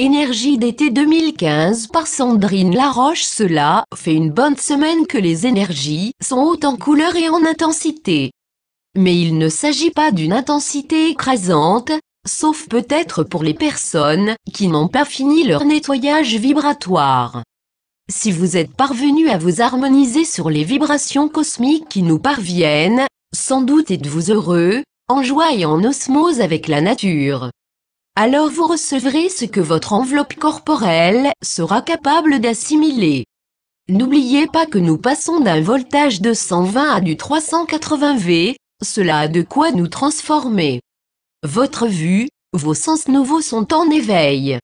Énergie d'été 2015 par Sandrine Laroche Cela fait une bonne semaine que les énergies sont hautes en couleur et en intensité. Mais il ne s'agit pas d'une intensité écrasante, sauf peut-être pour les personnes qui n'ont pas fini leur nettoyage vibratoire. Si vous êtes parvenu à vous harmoniser sur les vibrations cosmiques qui nous parviennent, sans doute êtes-vous heureux, en joie et en osmose avec la nature alors vous recevrez ce que votre enveloppe corporelle sera capable d'assimiler. N'oubliez pas que nous passons d'un voltage de 120 à du 380 V, cela a de quoi nous transformer. Votre vue, vos sens nouveaux sont en éveil.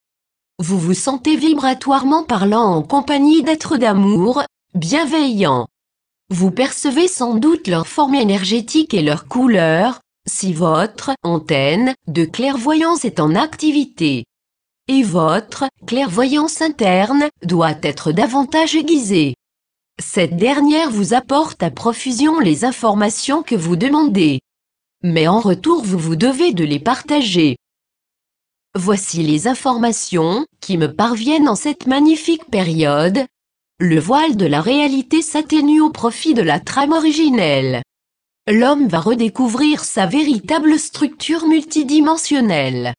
Vous vous sentez vibratoirement parlant en compagnie d'êtres d'amour, bienveillants. Vous percevez sans doute leur forme énergétique et leur couleur, si votre antenne de clairvoyance est en activité et votre clairvoyance interne doit être davantage aiguisée. Cette dernière vous apporte à profusion les informations que vous demandez. Mais en retour vous vous devez de les partager. Voici les informations qui me parviennent en cette magnifique période. Le voile de la réalité s'atténue au profit de la trame originelle l'homme va redécouvrir sa véritable structure multidimensionnelle.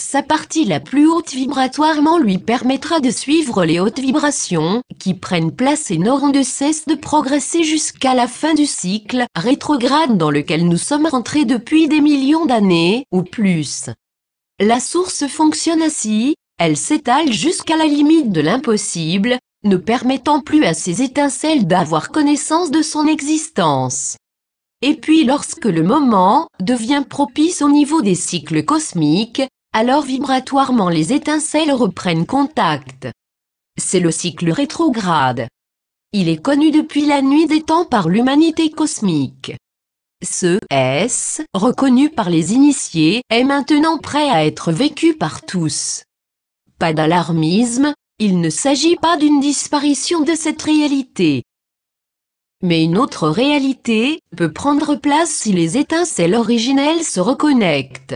Sa partie la plus haute vibratoirement lui permettra de suivre les hautes vibrations, qui prennent place et n'auront de cesse de progresser jusqu'à la fin du cycle rétrograde dans lequel nous sommes rentrés depuis des millions d'années, ou plus. La source fonctionne ainsi, elle s'étale jusqu'à la limite de l'impossible, ne permettant plus à ses étincelles d'avoir connaissance de son existence. Et puis lorsque le moment devient propice au niveau des cycles cosmiques, alors vibratoirement les étincelles reprennent contact. C'est le cycle rétrograde. Il est connu depuis la nuit des temps par l'humanité cosmique. Ce S, reconnu par les initiés, est maintenant prêt à être vécu par tous. Pas d'alarmisme, il ne s'agit pas d'une disparition de cette réalité mais une autre réalité peut prendre place si les étincelles originelles se reconnectent.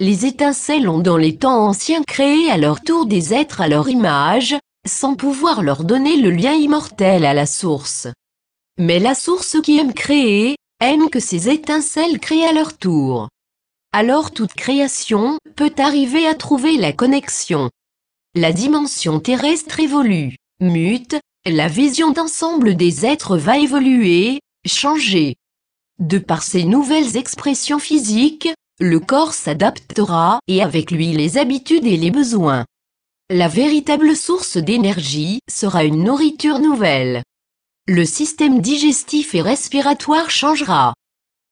Les étincelles ont dans les temps anciens créé à leur tour des êtres à leur image, sans pouvoir leur donner le lien immortel à la source. Mais la source qui aime créer, aime que ces étincelles créent à leur tour. Alors toute création peut arriver à trouver la connexion. La dimension terrestre évolue, mute, la vision d'ensemble des êtres va évoluer, changer. De par ces nouvelles expressions physiques, le corps s'adaptera et avec lui les habitudes et les besoins. La véritable source d'énergie sera une nourriture nouvelle. Le système digestif et respiratoire changera.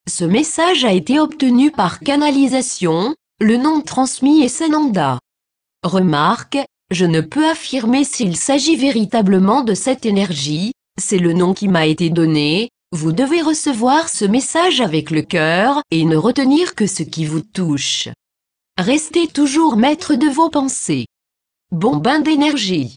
Ce message a été obtenu par canalisation, le nom transmis est Sananda. Remarque, je ne peux affirmer s'il s'agit véritablement de cette énergie, c'est le nom qui m'a été donné, vous devez recevoir ce message avec le cœur et ne retenir que ce qui vous touche. Restez toujours maître de vos pensées. Bon bain d'énergie.